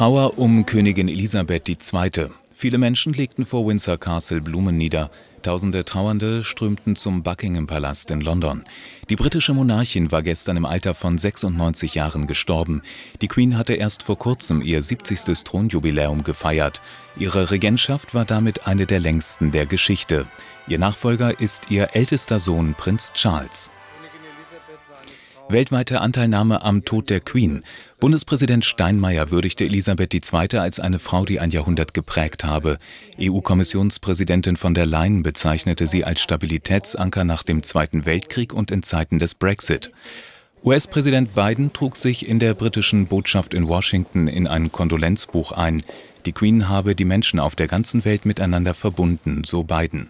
Trauer um Königin Elisabeth II. Viele Menschen legten vor Windsor Castle Blumen nieder. Tausende Trauernde strömten zum Buckingham Palast in London. Die britische Monarchin war gestern im Alter von 96 Jahren gestorben. Die Queen hatte erst vor kurzem ihr 70. Thronjubiläum gefeiert. Ihre Regentschaft war damit eine der längsten der Geschichte. Ihr Nachfolger ist ihr ältester Sohn Prinz Charles. Weltweite Anteilnahme am Tod der Queen. Bundespräsident Steinmeier würdigte Elisabeth II. als eine Frau, die ein Jahrhundert geprägt habe. EU-Kommissionspräsidentin von der Leyen bezeichnete sie als Stabilitätsanker nach dem Zweiten Weltkrieg und in Zeiten des Brexit. US-Präsident Biden trug sich in der britischen Botschaft in Washington in ein Kondolenzbuch ein. Die Queen habe die Menschen auf der ganzen Welt miteinander verbunden, so Biden.